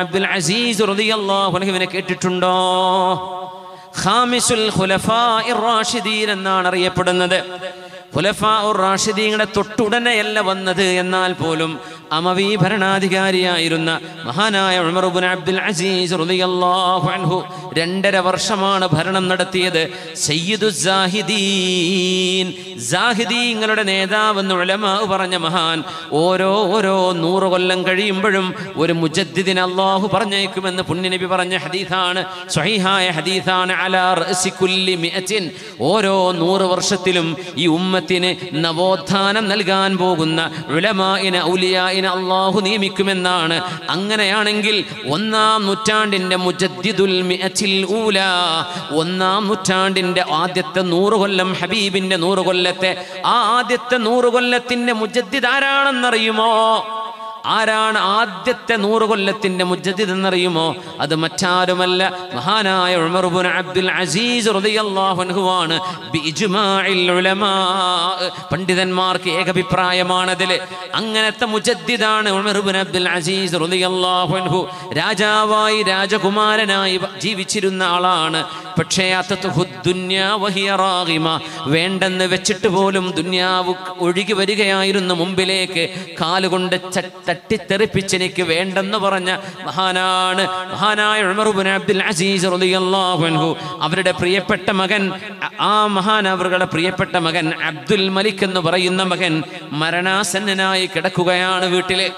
അബ്ദുൽ അസീസ് കേട്ടിട്ടുണ്ടോ ഖാമിസുൽ റാഷിദീൻ എന്നാണ് അറിയപ്പെടുന്നത് റാഷിദീങ്ങളുടെ തൊട്ടുടനെയല്ല വന്നത് എന്നാൽ പോലും അമവി ഭരണാധികാരിയായിരുന്ന മഹാനായ അബ്ദുൽ അസീസ് അൻഹു രണ്ടര വർഷമാണ് ഭരണം നടത്തിയത് സയ്യിദു ജാഹിദീൻ ജാഹിദീങ്ങളുടെ നേതാവെന്ന് ഉലമാവ് പറഞ്ഞ മഹാൻ ഓരോ ഓരോ നൂറ് കൊല്ലം കഴിയുമ്പോഴും ഒരു മുജദ്ദിദിൻ അള്ളാഹു പറഞ്ഞേക്കുമെന്ന് പുണ്യനബി പറഞ്ഞ ഹദീസാണ് സ്വഹിഹായ ഹദീസാണ് അലാർസിൻ ഓരോ നൂറ് വർഷത്തിലും ഈ ഉമ്മത്തിന് നവോത്ഥാനം നൽകാൻ പോകുന്ന ഉലമായിന് ഔലിയായിന് അതിനെ അള്ളാഹു നിയമിക്കുമെന്നാണ് അങ്ങനെയാണെങ്കിൽ ഒന്നാം നൂറ്റാണ്ടിന്റെ മുജദ്ദിദുൽ ഒന്നാം നൂറ്റാണ്ടിന്റെ ആദ്യത്തെ നൂറ് കൊല്ലം ഹബീബിന്റെ നൂറ് കൊല്ലത്തെ ആ ആദ്യത്തെ നൂറ് കൊല്ലത്തിന്റെ മുജദ്ദിദ് ആരാണെന്നറിയുമോ ആരാണ് ആദ്യത്തെ നൂറ് കൊല്ലത്തിന്റെ മുജദ്ദിദ് എന്നറിയുമോ അത് മറ്റാരുമല്ല മഹാനായ ഉമർ അബ്ദുൽ അസീസ് റളിയല്ലാഹു ഉലമാ പണ്ഡിതന്മാർക്ക് ഏകഭിപ്രായമാണതില് അങ്ങനത്തെ മുജദ്ദിദാണ് ഉമർ അബ്ദുൽ അസീസ് റളിയല്ലാഹു അൻഹു രാജാവായി രാജകുമാരനായി ജീവിച്ചിരുന്ന ആളാണ് പക്ഷേ അത്തുഹുദ്ദുന്യാവഹിയറാഹിമ വേണ്ടെന്ന് വെച്ചിട്ട് പോലും ദുന്യാവ് ഒഴുകി വരികയായിരുന്നു മുമ്പിലേക്ക് കാലുകൊണ്ട് തട്ടിത്തെറിപ്പിച്ച് എനിക്ക് വേണ്ടെന്ന് പറഞ്ഞ മഹാനാണ് മഹാനായ അബ്ദുൽ അസീസ് അവരുടെ പ്രിയപ്പെട്ട മകൻ ആ മഹാൻ അവരുടെ പ്രിയപ്പെട്ട മകൻ അബ്ദുൽ മലിക് എന്ന് പറയുന്ന മകൻ മരണാസന്നനായി കിടക്കുകയാണ് വീട്ടിലെ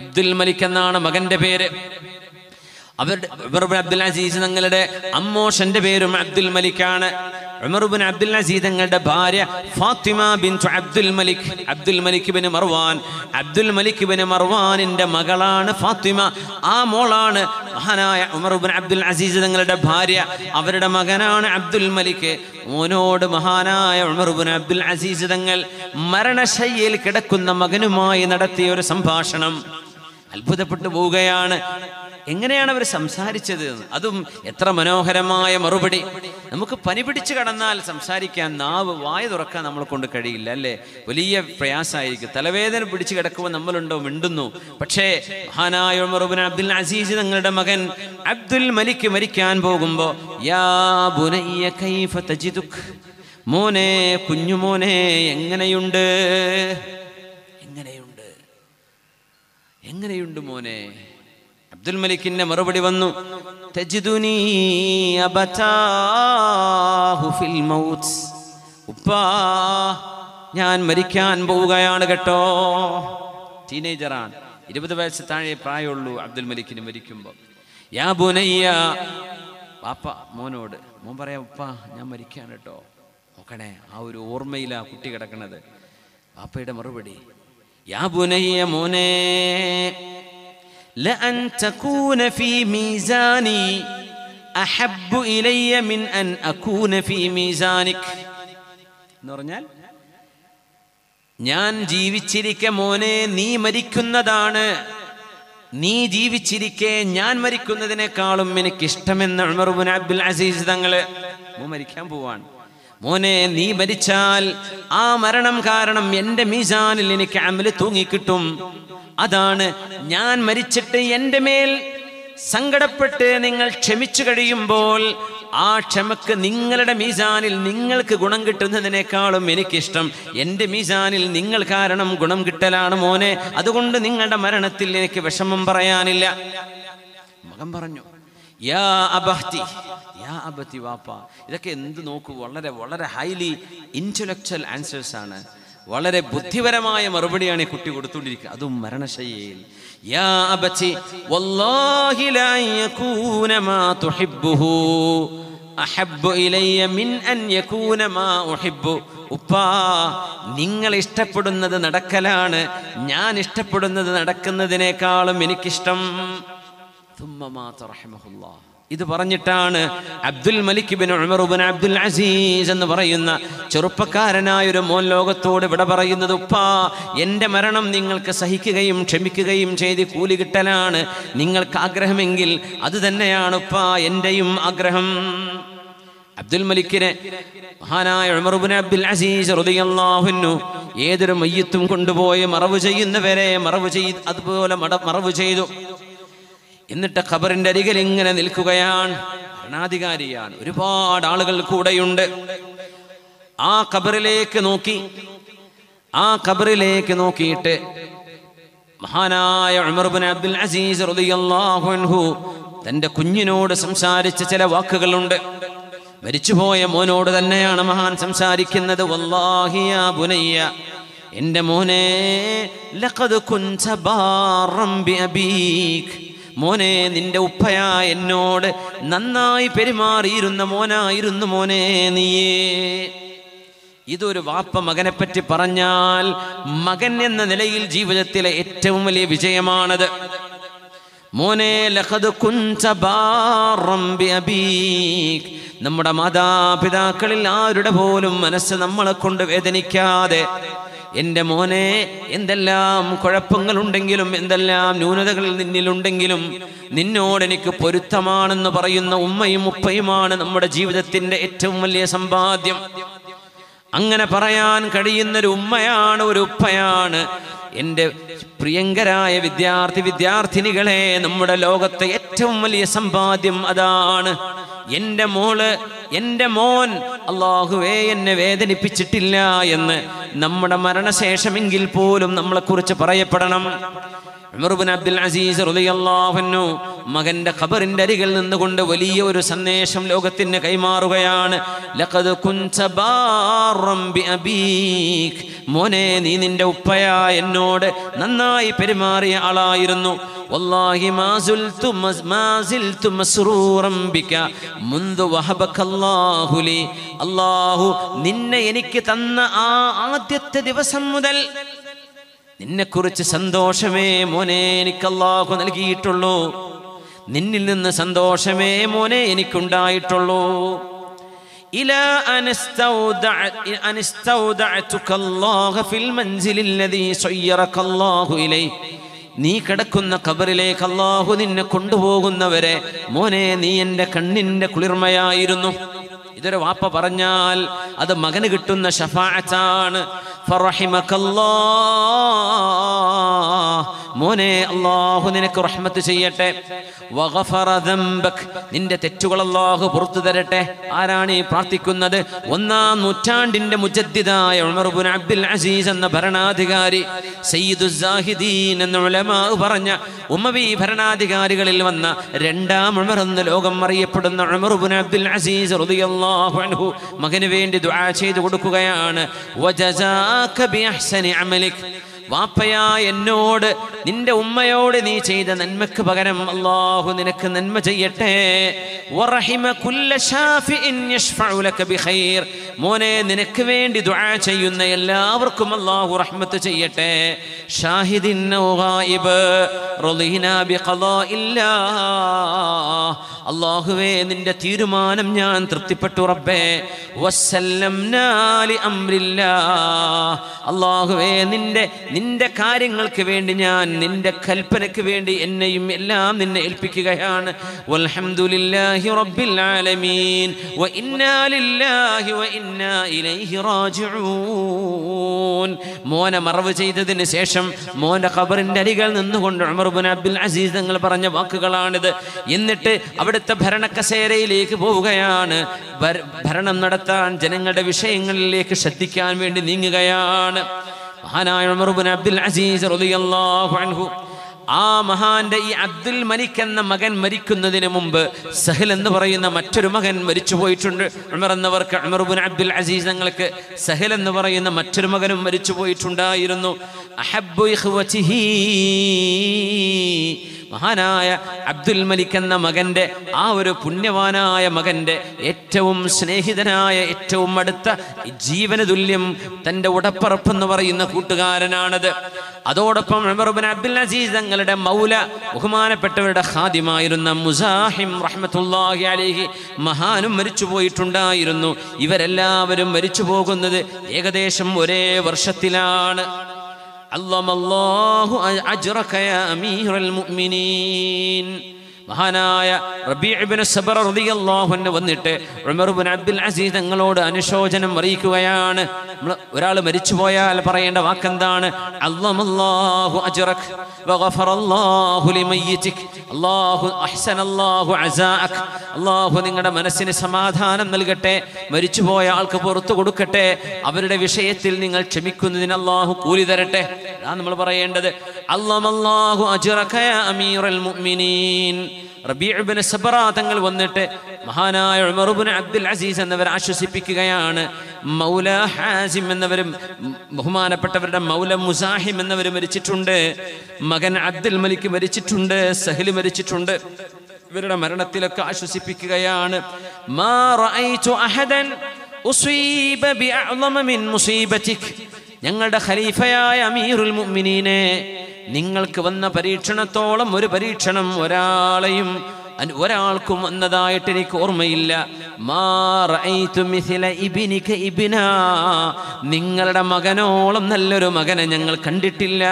അബ്ദുൽ മലിക് എന്നാണ് മകന്റെ പേര് അവരുടെ ഉമർബിൻ അബ്ദുൽ അസീസ് തങ്ങളുടെ അമ്മോഷന്റെ പേരും അബ്ദുൽ മലിക്കാണ് ഉമർബിൻ അബ്ദുൽ അസീസ് തങ്ങളുടെ ഭാര്യ Fatima bin Abdul Malik Abdul Malik bin Marwan Abdul Malik bin മർവാനിന്റെ മകളാണ് ഫാത്തിമ ആ മോളാണ് മഹാനായ ഉമർബിൻ അബ്ദുൽ അസീസ് തങ്ങളുടെ ഭാര്യ അവരുടെ മകനാണ് അബ്ദുൽ മലിക് മോനോട് മഹാനായ ഉമർബിൻ അബ്ദുൽ അസീസ് തങ്ങൾ മരണശയ്യയിൽ കിടക്കുന്ന മകനുമായി നടത്തിയ ഒരു സംഭാഷണം അത്ഭുതപ്പെട്ടു പോവുകയാണ് എങ്ങനെയാണ് അവർ സംസാരിച്ചത് അതും എത്ര മനോഹരമായ മറുപടി നമുക്ക് പനി പിടിച്ചു കടന്നാൽ സംസാരിക്കാൻ നാവ് വായ തുറക്കാൻ നമ്മളെ കൊണ്ട് കഴിയില്ല അല്ലേ വലിയ പ്രയാസമായിരിക്കും തലവേദന പിടിച്ചു കിടക്കുമ്പോൾ നമ്മളുണ്ടോ മിണ്ടുന്നു പക്ഷേ മഹാനായ ഉമറുബിൻ അബ്ദുൽ അസീസ് തങ്ങളുടെ മകൻ അബ്ദുൽ മലിക്ക് മരിക്കാൻ പോകുമ്പോൾ യാ ബുനയ്യ കൈഫ മോനെ കുഞ്ഞുമോനെ എങ്ങനെയുണ്ട് എങ്ങനെയുണ്ട് എങ്ങനെയുണ്ട് മോനെ അബ്ദുൽ മലിക്കിന്റെ മറുപടി വന്നു ഉപ്പാ ഞാൻ മരിക്കാൻ പോവുകയാണ് കേട്ടോ ടീനേജറാണ് ഇരുപത് വയസ്സ് താഴെ പ്രായമുള്ളൂ അബ്ദുൽ മലിക്കിന് മരിക്കുമ്പോൾ യാ ബുനയ്യ പാപ്പ മോനോട് മോൻ പറയാ ഉപ്പ ഞാൻ മരിക്കാൻ കേട്ടോ നോക്കണേ ആ ഒരു ഓർമ്മയിലാ കുട്ടി കിടക്കണത് പാപ്പയുടെ മറുപടി യാ ബുനയ്യ മോനേ لأن تكون في ميزاني أحب إلي من أن أكون في ميزانك نورنال ഞാൻ ജീവിച്ചിരിക്ക മോനെ നീ മരിക്കുന്നതാണ് നീ ജീവിച്ചിരിക്കെ ഞാൻ മരിക്കുന്നതിനേക്കാളും എനിക്കിഷ്ടമെന്ന് ഉമർബുൻ അബ്ദുൽ അസീസ് തങ്ങള് മരിക്കാൻ പോവാണ് മോനെ നീ മരിച്ചാൽ ആ മരണം കാരണം എൻ്റെ മീസാനിൽ എനിക്ക് അമല് തൂങ്ങിക്കിട്ടും അതാണ് ഞാൻ മരിച്ചിട്ട് എൻ്റെ മേൽ സങ്കടപ്പെട്ട് നിങ്ങൾ ക്ഷമിച്ചു കഴിയുമ്പോൾ ആ ക്ഷമക്ക് നിങ്ങളുടെ മീസാനിൽ നിങ്ങൾക്ക് ഗുണം കിട്ടുന്നതിനേക്കാളും എനിക്കിഷ്ടം എൻ്റെ മീസാനിൽ നിങ്ങൾ കാരണം ഗുണം കിട്ടലാണ് മോനെ അതുകൊണ്ട് നിങ്ങളുടെ മരണത്തിൽ എനിക്ക് വിഷമം പറയാനില്ല മകൻ പറഞ്ഞു യാ അബഹ്തി യാ അബത്തി വാപ്പ ഇതൊക്കെ എന്ത് നോക്കൂ വളരെ വളരെ ഹൈലി ഇൻ്റലക്ച്വൽ ആൻസേഴ്സ് ആണ് വളരെ ബുദ്ധിപരമായ മറുപടിയാണ് ഈ കുട്ടി കൊടുത്തുകൊണ്ടിരിക്കുക അതും മരണശയ്യയിൽ യാ അബച്ചി വല്ലാഹി ലാ യകൂന മാ തുഹിബ്ബുഹു അഹബ്ബു ഇലയ്യ മിൻ അൻ യകൂന മാ ഉഹിബ്ബു ഉപ്പാ നിങ്ങൾ ഇഷ്ടപ്പെടുന്നത് നടക്കലാണ് ഞാൻ ഇഷ്ടപ്പെടുന്നത് നടക്കുന്നതിനേക്കാളും എനിക്കിഷ്ടം ഇത് പറഞ്ഞിട്ടാണ് Abdul Malik bin Umar bin Abdul Aziz എന്ന് പറയുന്ന ചെറുപ്പക്കാരനായ ഒരു മോൻ ലോകത്തോട് ഇവിടെ പറയുന്നത് ഉപ്പാ എൻ്റെ മരണം നിങ്ങൾക്ക് സഹിക്കുകയും ക്ഷമിക്കുകയും ചെയ്ത് കൂലി കിട്ടലാണ് നിങ്ങൾക്ക് ആഗ്രഹമെങ്കിൽ അത് തന്നെയാണ് ഉപ്പാ എൻ്റെയും ആഗ്രഹം അബ്ദുൽ മലിക്കിനെ മഹാനായ ഉമർബിൻ അബ്ദുൽ അസീസ് ഹൃദയല്ലാഹുന്നു ഏതൊരു മയ്യത്തും കൊണ്ടുപോയി മറവ് ചെയ്യുന്നവരെ മറവ് ചെയ്ത് അതുപോലെ മറവ് ചെയ്തു എന്നിട്ട് ഖബറിന്റെ അരികിൽ ഇങ്ങനെ നിൽക്കുകയാണ് ഭരണാധികാരിയാണ് ഒരുപാട് ആളുകൾ കൂടെയുണ്ട് ആ ഖബറിലേക്ക് നോക്കി ആ ഖബറിലേക്ക് നോക്കിയിട്ട് മഹാനായ ഉമർബിൻ അബ്ദുൽ അസീസ് റളിയല്ലാഹു തന്റെ കുഞ്ഞിനോട് സംസാരിച്ച ചില വാക്കുകളുണ്ട് മരിച്ചുപോയ മോനോട് തന്നെയാണ് മഹാൻ സംസാരിക്കുന്നത് എന്റെ ബുനയ്യ എൻ്റെ മോനെ ലഖദ് കുൻത ബാറം ബി അബീക് മോനെ നിന്റെ ഉപ്പയ എന്നോട് നന്നായി പെരുമാറിയിരുന്ന മോനായിരുന്നു മോനെ നീയേ ഇതൊരു വാപ്പ മകനെപ്പറ്റി പറഞ്ഞാൽ മകൻ എന്ന നിലയിൽ ജീവിതത്തിലെ ഏറ്റവും വലിയ വിജയമാണത് മോനെ ലഹദ് നമ്മുടെ മാതാപിതാക്കളിൽ ആരുടെ പോലും മനസ്സ് നമ്മളെ കൊണ്ട് വേദനിക്കാതെ എൻ്റെ മോനെ എന്തെല്ലാം കുഴപ്പങ്ങളുണ്ടെങ്കിലും എന്തെല്ലാം ന്യൂനതകൾ നിന്നിലുണ്ടെങ്കിലും നിന്നോട് എനിക്ക് പൊരുത്തമാണെന്ന് പറയുന്ന ഉമ്മയും ഉപ്പയുമാണ് നമ്മുടെ ജീവിതത്തിൻ്റെ ഏറ്റവും വലിയ സമ്പാദ്യം അങ്ങനെ പറയാൻ കഴിയുന്നൊരു ഉമ്മയാണ് ഒരു ഉപ്പയാണ് എൻ്റെ പ്രിയങ്കരായ വിദ്യാർത്ഥി വിദ്യാർത്ഥിനികളെ നമ്മുടെ ലോകത്തെ ഏറ്റവും വലിയ സമ്പാദ്യം അതാണ് എൻ്റെ മോള് എൻ്റെ മോൻ അള്ളാഹുവേ എന്നെ വേദനിപ്പിച്ചിട്ടില്ല എന്ന് നമ്മുടെ മരണശേഷമെങ്കിൽ പോലും നമ്മളെക്കുറിച്ച് പറയപ്പെടണം അബ്ദുൽ അസീസ് മകന്റെ ഖബറിന്റെ അരികിൽ നിന്നുകൊണ്ട് വലിയ ഒരു സന്ദേശം ലോകത്തിന് കൈമാറുകയാണ് ലഖദ് കുൻത ബി അബീക് മോനെ നീ നിന്റെ ഉപ്പയ എന്നോട് നന്നായി പെരുമാറിയ ആളായിരുന്നു والله നിന്നെ എനിക്ക് തന്ന ആ ആദ്യത്തെ ദിവസം മുതൽ നിന്നെക്കുറിച്ച് സന്തോഷമേ മോനെ എനിക്ക് അള്ളാഹു നൽകിയിട്ടുള്ളൂ നിന്നിൽ നിന്ന് സന്തോഷമേ മോനെ എനിക്കുണ്ടായിട്ടുള്ളൂ ഇല നീ കിടക്കുന്ന കബറിലേക്ക് അള്ളാഹു നിന്നെ കൊണ്ടുപോകുന്നവരെ മോനെ നീ എൻ്റെ കണ്ണിൻ്റെ കുളിർമയായിരുന്നു ഇതൊരു വാപ്പ പറഞ്ഞാൽ അത് മകന് കിട്ടുന്ന ഷഫാഅത്താണ് മോനെ അള്ളാഹു നിനക്ക് റഹ്മത്ത് ചെയ്യട്ടെ നിന്റെ തെറ്റുകൾ അള്ളാഹു പുറത്തു തരട്ടെ ആരാണ് ഈ പ്രാർത്ഥിക്കുന്നത് ഒന്നാം നൂറ്റാണ്ടിന്റെ മുജദ്ദിദായ ഉമർബുൻ അബ്ദുൽ അസീസ് എന്ന ഭരണാധികാരി സയ്യിദുസാഹിദീൻ എന്ന ഉലമാ പറഞ്ഞ ഉമ്മവി ഭരണാധികാരികളിൽ വന്ന രണ്ടാം ഉമർ എന്ന് ലോകം അറിയപ്പെടുന്ന ഉമർബുൻ അബ്ദുൽ അസീസ് റുദിയല്ലാഹു അൻഹു മകന് വേണ്ടി ദുആ ചെയ്തു കൊടുക്കുകയാണ് വാപ്പയാ എന്നോട് നിന്റെ ഉമ്മയോട് നീ ചെയ്ത നന്മക്ക് പകരം അള്ളാഹു നിനക്ക് നന്മ ചെയ്യട്ടെ മോനെ നിനക്ക് വേണ്ടി ദുആ ചെയ്യുന്ന എല്ലാവർക്കും അള്ളാഹു റഹ്മത്ത് ചെയ്യട്ടെ ഷാഹിദിൻ അള്ളാഹുവേ നിന്റെ തീരുമാനം ഞാൻ തൃപ്തിപ്പെട്ടു റബ്ബേ അള്ളാഹുവേ നിന്റെ നിന്റെ കാര്യങ്ങൾക്ക് വേണ്ടി ഞാൻ നിന്റെ കൽപ്പനയ്ക്ക് വേണ്ടി എന്നെയും എല്ലാം നിന്നെ ഏൽപ്പിക്കുകയാണ് മോനെ മറവ് ചെയ്തതിന് ശേഷം മോന്റെ ഖബറിന്റെ അരികൾ നിന്നുകൊണ്ട് ഉമർബുൻ അബ്ദുൽ അസീസ് തങ്ങൾ പറഞ്ഞ വാക്കുകളാണിത് എന്നിട്ട് അവിടെ ഇവിടുത്തെ ഭരണക്കസേരയിലേക്ക് പോവുകയാണ് ഭരണം നടത്താൻ ജനങ്ങളുടെ വിഷയങ്ങളിലേക്ക് ശ്രദ്ധിക്കാൻ വേണ്ടി നീങ്ങുകയാണ് മഹാനായ ഉമർബുൻ അബ്ദുൽ അസീസ് അൻഹു ആ മഹാന്റെ ഈ അബ്ദുൽ മലിക് എന്ന മകൻ മരിക്കുന്നതിന് മുമ്പ് സഹൽ എന്ന് പറയുന്ന മറ്റൊരു മകൻ മരിച്ചു പോയിട്ടുണ്ട് ഉമർ എന്നവർക്ക് ഉമർബുൻ അബ്ദുൽ അസീസ് ഞങ്ങൾക്ക് സഹൽ എന്ന് പറയുന്ന മറ്റൊരു മകനും മരിച്ചു പോയിട്ടുണ്ടായിരുന്നു മഹാനായ അബ്ദുൽ മലിക് എന്ന മകന്റെ ആ ഒരു പുണ്യവാനായ മകന്റെ ഏറ്റവും സ്നേഹിതനായ ഏറ്റവും അടുത്ത ജീവന തുല്യം ഉടപ്പറപ്പ് എന്ന് പറയുന്ന കൂട്ടുകാരനാണത് അതോടൊപ്പം അബ്ദുൽ അസീസ് തങ്ങളുടെ മൗല ബഹുമാനപ്പെട്ടവരുടെ ഹാദ്യമായിരുന്ന മുസാഹിം റഹ്മത്തുല്ലാഹി അലിഹി മഹാനും മരിച്ചു പോയിട്ടുണ്ടായിരുന്നു ഇവരെല്ലാവരും മരിച്ചു പോകുന്നത് ഏകദേശം ഒരേ വർഷത്തിലാണ് عظم الله أجرك يا أمير المؤمنين മഹാനായ റബിഅബിൻഹുന് വന്നിട്ട് ഉമർബിൻ അബ്ദുൽ അസീസ് തങ്ങളോട് അനുശോചനം അറിയിക്കുകയാണ് നമ്മൾ ഒരാൾ മരിച്ചുപോയാൽ പറയേണ്ട വാക്കെന്താണ് അള്ളാഹു നിങ്ങളുടെ മനസ്സിന് സമാധാനം നൽകട്ടെ മരിച്ചുപോയ ആൾക്ക് പുറത്തു കൊടുക്കട്ടെ അവരുടെ വിഷയത്തിൽ നിങ്ങൾ ക്ഷമിക്കുന്നതിന് അള്ളാഹു കൂലി തരട്ടെ അതാണ് നമ്മൾ പറയേണ്ടത് അള്ളാഹു അജുറഖയ അമീറൽ മുഅ്മിനീൻ റബീബിൻ സബറ തങ്ങൾ വന്നിട്ട് മഹാനായ ഉമറുബിൻ അബ്ദുൽ അസീസ് എന്നവർ ആശ്വസിപ്പിക്കുകയാണ് മൗല ഹാസിം എന്നവരും ബഹുമാനപ്പെട്ടവരുടെ മൗല മുസാഹിം എന്നവർ മരിച്ചിട്ടുണ്ട് മകൻ അബ്ദുൽ മലിക്ക് മരിച്ചിട്ടുണ്ട് സഹൽ മരിച്ചിട്ടുണ്ട് ഇവരുടെ മരണത്തിലൊക്കെ ആശ്വസിപ്പിക്കുകയാണ് മാ അഹദൻ മിൻ മുസീബതിക് ഞങ്ങളുടെ ഖലീഫയായ അമീറുൽ മുഅ്മിനീനെ നിങ്ങൾക്ക് വന്ന പരീക്ഷണത്തോളം ഒരു പരീക്ഷണം ഒരാളെയും ഒരാൾക്കും വന്നതായിട്ട് എനിക്ക് ഓർമ്മയില്ല നിങ്ങളുടെ മകനോളം നല്ലൊരു മകനെ ഞങ്ങൾ കണ്ടിട്ടില്ല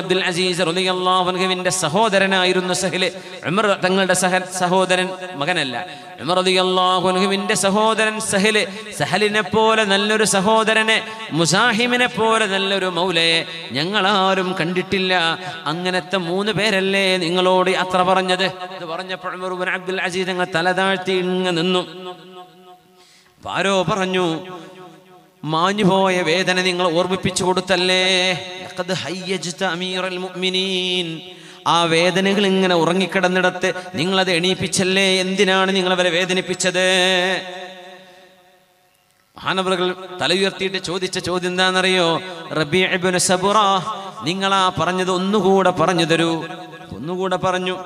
അബ്ദുൽ അസീസ് അൻഹുവിന്റെ സഹോദരനായിരുന്നു സഹല് ഉമർ തങ്ങളുടെ സഹ സഹോദരൻ മകനല്ല ഉമർ അൻഹുവിന്റെ സഹോദരൻ സഹല് സഹലിനെ പോലെ നല്ലൊരു സഹോദരനെ മുസാഹിമിനെ പോലെ നല്ലൊരു മൗലയെ ഞങ്ങളാരും കണ്ടിട്ടില്ല അങ്ങനെ ഇതിനകത്ത് മൂന്ന് പേരല്ലേ നിങ്ങളോട് അത്ര പറഞ്ഞത് ഇത് പറഞ്ഞപ്പോൾ അബ്ദുൽ അസീസ് അങ്ങ് തലതാഴ്ത്തി ഇങ്ങ് നിന്നു ആരോ പറഞ്ഞു മാഞ്ഞുപോയ വേദന നിങ്ങൾ ഓർമ്മിപ്പിച്ചു കൊടുത്തല്ലേ ആ വേദനകൾ ഇങ്ങനെ ഉറങ്ങിക്കിടന്നിടത്ത് നിങ്ങളത് എണീപ്പിച്ചല്ലേ എന്തിനാണ് നിങ്ങൾ അവരെ വേദനിപ്പിച്ചത് മഹാനവറുകൾ ഉയർത്തിയിട്ട് ചോദിച്ച ചോദ്യം എന്താണെന്നറിയോ റബി സബുറ നിങ്ങളാ പറഞ്ഞത് ഒന്നുകൂടെ പറഞ്ഞു തരൂ ഒന്നുകൂടെ പറഞ്ഞു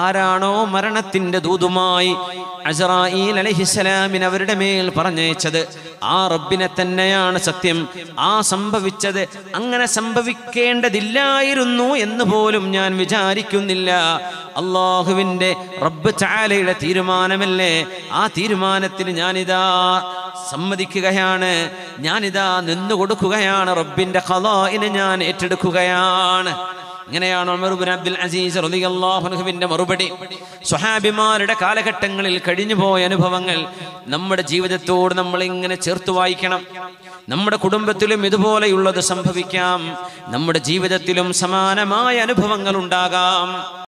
ആരാണോ മരണത്തിന്റെ ദൂതുമായി അസറായിൽ അലഹിസലാമിന് അവരുടെ മേൽ പറഞ്ഞയച്ചത് ആ റബ്ബിനെ തന്നെയാണ് സത്യം ആ സംഭവിച്ചത് അങ്ങനെ സംഭവിക്കേണ്ടതില്ലായിരുന്നു എന്ന് പോലും ഞാൻ വിചാരിക്കുന്നില്ല അള്ളാഹുവിൻ്റെ റബ്ബ് ചാലയുടെ തീരുമാനമല്ലേ ആ തീരുമാനത്തിന് ഞാനിതാ സമ്മതിക്കുകയാണ് ഞാനിതാ നിന്നു കൊടുക്കുകയാണ് റബ്ബിൻ്റെ കലായിനെ ഞാൻ ഏറ്റെടുക്കുകയാണ് ഇങ്ങനെയാണ് ഉമർബിൻ അബ്ദുൽ അസീസ് റലിയല്ലാഹുനുഹുവിന്റെ മറുപടി സ്വഹാബിമാരുടെ കാലഘട്ടങ്ങളിൽ കഴിഞ്ഞുപോയ അനുഭവങ്ങൾ നമ്മുടെ ജീവിതത്തോട് നമ്മൾ ഇങ്ങനെ ചേർത്ത് വായിക്കണം നമ്മുടെ കുടുംബത്തിലും ഇതുപോലെയുള്ളത് സംഭവിക്കാം നമ്മുടെ ജീവിതത്തിലും സമാനമായ അനുഭവങ്ങൾ ഉണ്ടാകാം